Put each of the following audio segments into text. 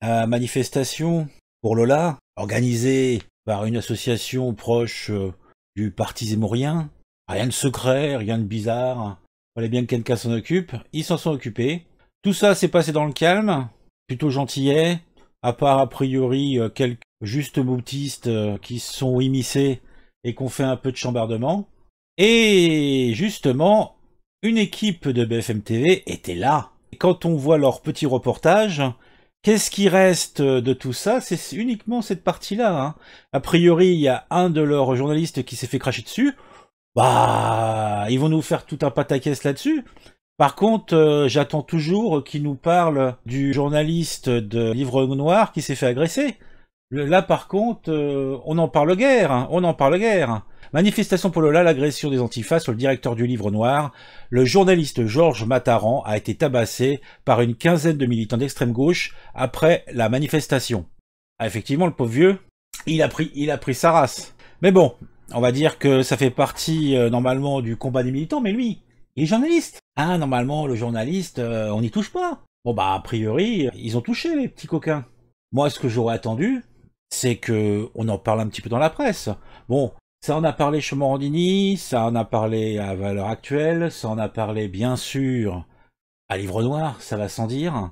à manifestation pour Lola, organisée par une association proche euh, du parti zémourien. Rien de secret, rien de bizarre. Fallait bien que quelqu'un s'en occupe. Ils s'en sont occupés. Tout ça s'est passé dans le calme, plutôt gentillet, à part a priori euh, quelques justes moutistes euh, qui se sont immiscés et qu'on fait un peu de chambardement. Et justement, une équipe de BFM TV était là. Et quand on voit leur petit reportage, Qu'est-ce qui reste de tout ça C'est uniquement cette partie-là. Hein. A priori, il y a un de leurs journalistes qui s'est fait cracher dessus. Bah, ils vont nous faire tout un pataquès là-dessus. Par contre, euh, j'attends toujours qu'ils nous parlent du journaliste de Livre Noir qui s'est fait agresser. Là, par contre, euh, on en parle guère. Hein. On en parle guère. Hein. Manifestation pour Lola, l'agression des antifas sur le directeur du livre noir. Le journaliste Georges Mataran a été tabassé par une quinzaine de militants d'extrême gauche après la manifestation. Ah, effectivement, le pauvre vieux, il a pris, il a pris sa race. Mais bon, on va dire que ça fait partie euh, normalement du combat des militants, mais lui, il est journaliste. Ah, normalement, le journaliste, euh, on n'y touche pas. Bon bah a priori, ils ont touché les petits coquins. Moi, ce que j'aurais attendu, c'est que on en parle un petit peu dans la presse. Bon, ça en a parlé chez Morandini, ça en a parlé à Valeur Actuelle, ça en a parlé bien sûr à Livre Noir, ça va sans dire.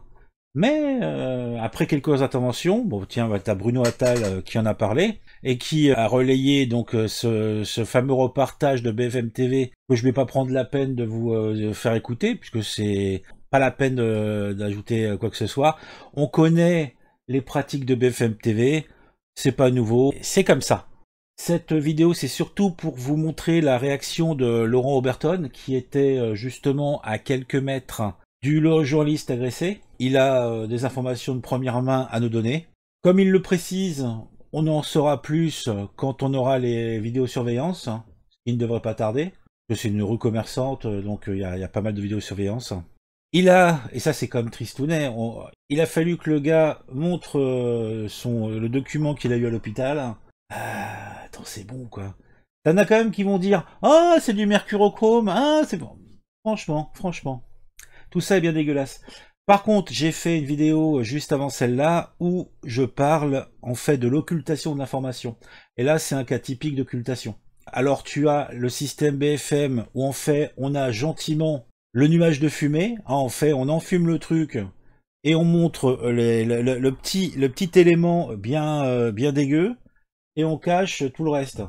Mais euh, après quelques interventions, bon tiens, bah, t'as Bruno Attal euh, qui en a parlé et qui a relayé donc euh, ce, fameux repartage de BFM TV que je vais pas prendre la peine de vous faire écouter puisque c'est pas la peine d'ajouter quoi que ce soit. On connaît les pratiques de BFM TV, c'est pas nouveau, c'est comme ça. Cette vidéo, c'est surtout pour vous montrer la réaction de Laurent Oberton, qui était euh, justement à quelques mètres du journaliste agressé. Il a euh, des informations de première main à nous donner. Comme il le précise, on en saura plus euh, quand on aura les vidéosurveillances, ce qui ne devrait pas tarder. que C'est une rue commerçante, donc il y, a, pas mal de vidéosurveillance. Il a, et ça c'est comme tristounet, il a fallu que le gars montre le document qu'il a eu à l'hôpital. Ah c'est bon, quoi. T'en as quand même qui vont dire Ah, c'est du mercurochrome, ah, c'est bon. Franchement, franchement. Tout ça est bien dégueulasse. Par contre, j'ai fait une vidéo juste avant celle-là où je parle en fait de l'occultation de l'information. Et là, c'est un cas typique d'occultation. Alors tu as le système BFM où en fait on a gentiment le nuage de fumée, ah, en fait on enfume le truc et on montre euh, le, petit, le petit élément bien, euh, bien dégueu et on cache tout le reste.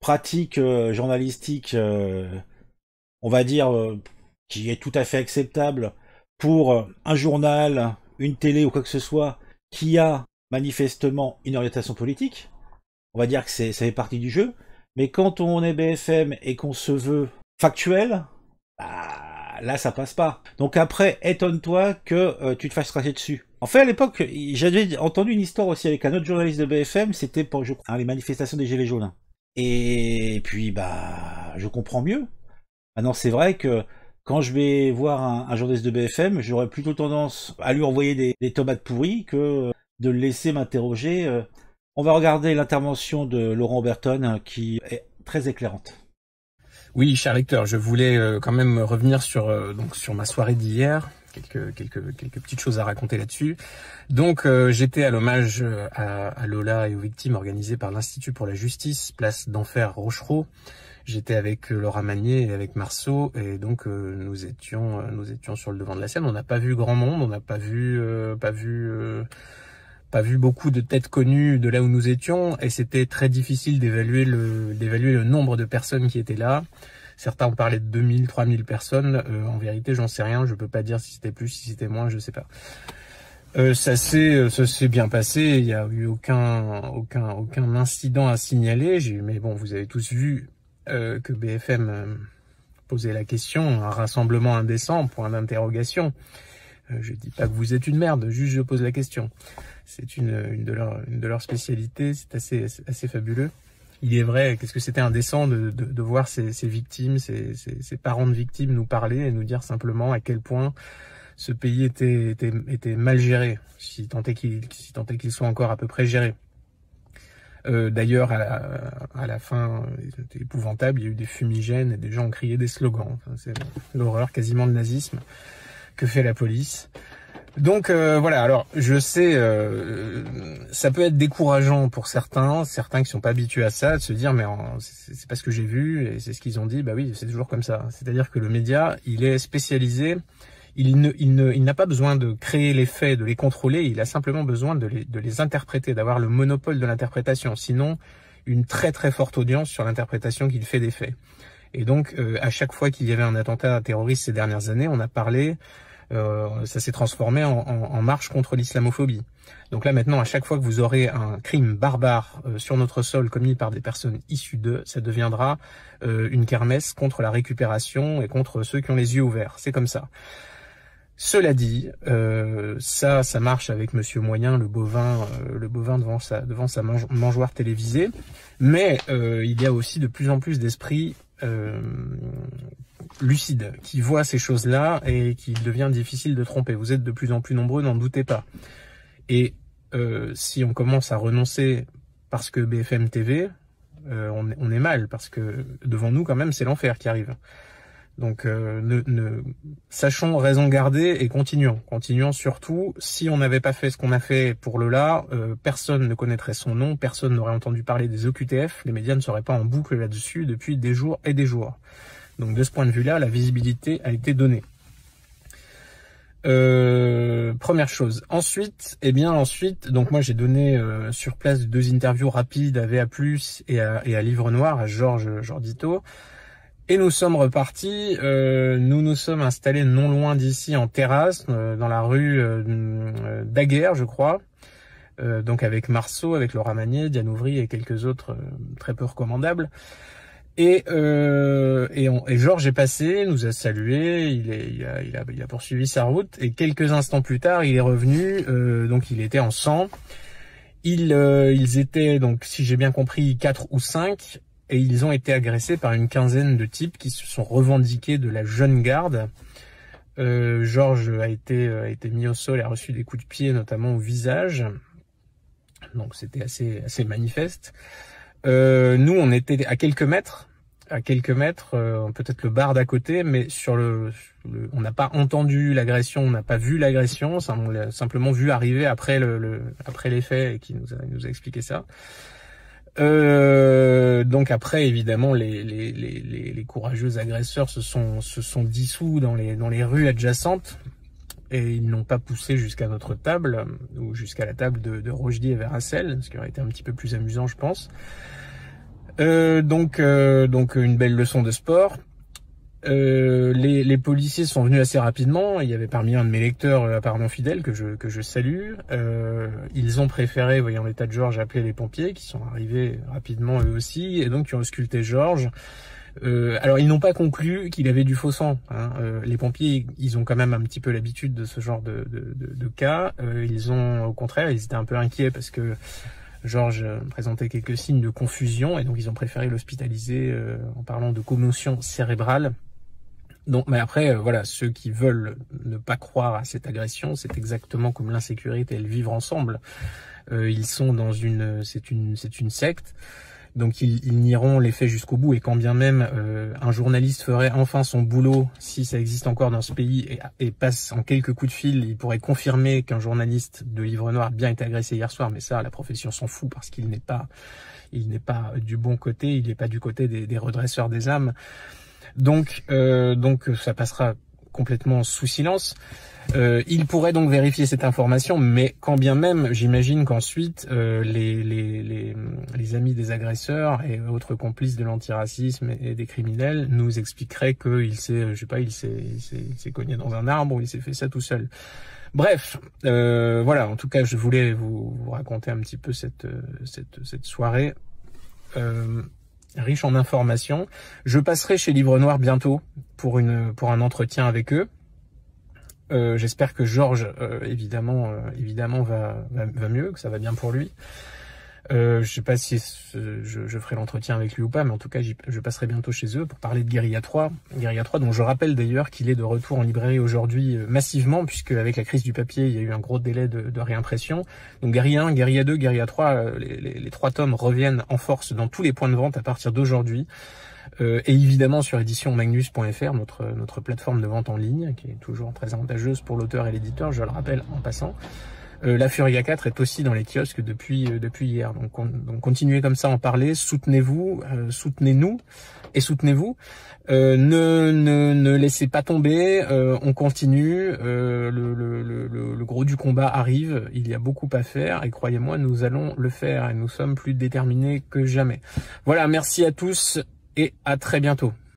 Pratique euh, journalistique, euh, on va dire, euh, qui est tout à fait acceptable pour un journal, une télé ou quoi que ce soit qui a manifestement une orientation politique. On va dire que ça fait partie du jeu. Mais quand on est BFM et qu'on se veut factuel, bah, là ça passe pas. Donc après, étonne-toi que euh, tu te fasses cracher dessus. En fait, à l'époque, j'avais entendu une histoire aussi avec un autre journaliste de BFM, c'était pour hein, les manifestations des Gilets jaunes. Hein. Et puis, bah, je comprends mieux. non, c'est vrai que quand je vais voir un, journaliste de BFM, j'aurais plutôt tendance à lui envoyer des, tomates pourries que euh, de le laisser m'interroger. Euh. On va regarder l'intervention de Laurent Berton hein, qui est très éclairante. Oui, cher lecteur, je voulais euh, quand même revenir sur euh, donc sur ma soirée d'hier. Quelques, quelques, quelques petites choses à raconter là-dessus. Donc euh, j'étais à l'hommage à, Lola et aux victimes organisées par l'Institut pour la justice, place d'enfer Rochereau. J'étais avec Laura Manier et avec Marceau et donc nous étions nous étions sur le devant de la scène. On n'a pas vu grand monde, on n'a pas vu pas vu pas vu beaucoup de têtes connues de là où nous étions et c'était très difficile d'évaluer le, d'évaluer le nombre de personnes qui étaient là. Certains ont parlé de 2000, 3000 personnes. Euh, en vérité, j'en sais rien. Je peux pas dire si c'était plus, si c'était moins, je sais pas. Euh, ça s'est euh, s'est bien passé, il n'y a eu aucun aucun aucun incident à signaler. mais bon, vous avez tous vu que BFM posait la question, un rassemblement indécent, point d'interrogation. Euh, je ne dis pas que vous êtes une merde, juste je pose la question. C'est une, de leurs spécialités, c'est assez, fabuleux. Il est vrai, qu'est-ce que c'était indécent de, voir ces, victimes, ces, parents de victimes nous parler et nous dire simplement à quel point ce pays était, mal géré, si tant est qu'il soit encore à peu près géré. Euh, d'ailleurs, à, à, la fin, c'était épouvantable, il y a eu des fumigènes et des gens ont crié des slogans. C'est l'horreur quasiment de nazisme que fait la police. Donc euh, voilà, alors je sais, euh, ça peut être décourageant pour certains, certains qui sont pas habitués à ça, de se dire mais c'est pas ce que j'ai vu et c'est ce qu'ils ont dit, bah oui c'est toujours comme ça. C'est-à-dire que le média, il est spécialisé, il ne, il n'a pas besoin de créer les faits, de les contrôler, il a simplement besoin de les, de les interpréter, d'avoir le monopole de l'interprétation. Sinon, une très très forte audience sur l'interprétation qu'il fait des faits. Et donc euh, à chaque fois qu'il y avait un attentat terroriste ces dernières années, on a parlé euh, ça s'est transformé en, en, en, marche contre l'islamophobie. Donc là maintenant, à chaque fois que vous aurez un crime barbare euh, sur notre sol commis par des personnes issues d'eux, ça deviendra euh, une kermesse contre la récupération et contre ceux qui ont les yeux ouverts. C'est comme ça. Cela dit, euh, ça, ça marche avec Monsieur Moyen, le bovin, le bovin devant sa devant sa mange, mangeoire télévisée. Mais il y a aussi de plus en plus d'esprits lucide, qui voit ces choses-là et qu'il devient difficile de tromper. Vous êtes de plus en plus nombreux, n'en doutez pas. Et euh, si on commence à renoncer parce que BFM TV, euh, on, est mal, parce que devant nous, quand même, c'est l'enfer qui arrive. Donc, euh, ne, ne, sachons raison garder et continuons. Continuons surtout, si on n'avait pas fait ce qu'on a fait pour Lola, personne ne connaîtrait son nom, personne n'aurait entendu parler des OQTF, les médias ne seraient pas en boucle là-dessus depuis des jours et des jours. Donc de ce point de vue-là, la visibilité a été donnée. Euh, première chose. Ensuite, eh bien ensuite, donc moi j'ai donné euh, sur place deux interviews rapides à VA+, et à, et à Livre Noir, à Georges Jordito. Et nous sommes repartis. Euh, nous nous sommes installés non loin d'ici en terrasse, dans la rue Daguerre, je crois. donc avec Marceau, avec Laura Manier, Diane Ouvry et quelques autres très peu recommandables. Et, euh, et, on, Georges est passé, nous a salué, il, est, il, a, il, a, poursuivi sa route et quelques instants plus tard, il est revenu. Euh, donc il était en sang. Ils, euh, ils étaient donc, si j'ai bien compris, quatre ou cinq, et ils ont été agressés par une quinzaine de types qui se sont revendiqués de la jeune garde. Euh, Georges a été, a été mis au sol et a reçu des coups de pied, notamment au visage. Donc c'était assez, assez manifeste. Euh, nous, on était à quelques mètres, à quelques mètres, euh, peut-être le bar d'à côté, mais sur le, on n'a pas entendu l'agression, on n'a pas vu l'agression, on l'a simplement vu arriver après le, les faits et qui nous a, expliqué ça. Euh, donc après, évidemment, les, courageux agresseurs se sont, se sont dissous dans les, dans les rues adjacentes et ils n'ont pas poussé jusqu'à notre table ou jusqu'à la table de, de et Veracel, ce qui aurait été un petit peu plus amusant, je pense. Euh, donc, euh, donc une belle leçon de sport. Euh, les, policiers sont venus assez rapidement. Il y avait parmi un de mes lecteurs apparemment fidèle que je, que je salue. ils ont préféré, voyant l'état de Georges, appeler les pompiers qui sont arrivés rapidement eux aussi et donc qui ont sculpté Georges. Euh, alors ils n'ont pas conclu qu'il avait du faux sang. Hein. Euh, les pompiers, ils ont quand même un petit peu l'habitude de ce genre de, cas. Euh, ils ont, au contraire, ils étaient un peu inquiets parce que Georges présentait quelques signes de confusion et donc ils ont préféré l'hospitaliser en parlant de commotion cérébrale. Donc, mais après, voilà, ceux qui veulent ne pas croire à cette agression, c'est exactement comme l'insécurité et le vivre ensemble. ils sont dans une, c'est une, c'est une secte. Donc ils, ils nieront les faits jusqu'au bout et quand bien même euh, un journaliste ferait enfin son boulot, si ça existe encore dans ce pays, et, passe en quelques coups de fil, il pourrait confirmer qu'un journaliste de Livre Noir bien été agressé hier soir, mais ça la profession s'en fout parce qu'il n'est pas, il n'est pas du bon côté, il n'est pas du côté des, des redresseurs des âmes. Donc, euh, donc ça passera complètement sous silence. Euh, il pourrait donc vérifier cette information, mais quand bien même, j'imagine qu'ensuite euh, les, les, amis des agresseurs et autres complices de l'antiracisme et des criminels nous expliqueraient qu'il s'est, je pas, il s'est cogné dans un arbre ou il s'est fait ça tout seul. Bref, euh, voilà. En tout cas, je voulais vous, raconter un petit peu cette, cette, cette soirée riche en informations. Je passerai chez Livre Noir bientôt pour, une, pour un entretien avec eux. Euh, j'espère que Georges, euh, évidemment, euh, évidemment va, va, mieux, que ça va bien pour lui. Euh, je sais pas si je, ferai l'entretien avec lui ou pas, mais en tout cas, je passerai bientôt chez eux pour parler de Guerilla 3. Guerilla 3, dont je rappelle d'ailleurs qu'il est de retour en librairie aujourd'hui euh, massivement, puisque avec la crise du papier, il y a eu un gros délai de, réimpression. Donc Guerilla 1, Guerilla 2, Guerilla 3, euh, les, les, trois tomes reviennent en force dans tous les points de vente à partir d'aujourd'hui. Euh, et évidemment sur éditionmagnus.fr, notre, notre plateforme de vente en ligne, qui est toujours très avantageuse pour l'auteur et l'éditeur, je le rappelle en passant. Euh, la Furia 4 est aussi dans les kiosques depuis euh, depuis hier. Donc, on, continuez comme ça à en parler, soutenez-vous, euh, soutenez-nous et soutenez-vous. ne, ne, ne laissez pas tomber, on continue, le, le, le, le, gros du combat arrive, il y a beaucoup à faire et croyez-moi, nous allons le faire et nous sommes plus déterminés que jamais. Voilà, merci à tous et à très bientôt.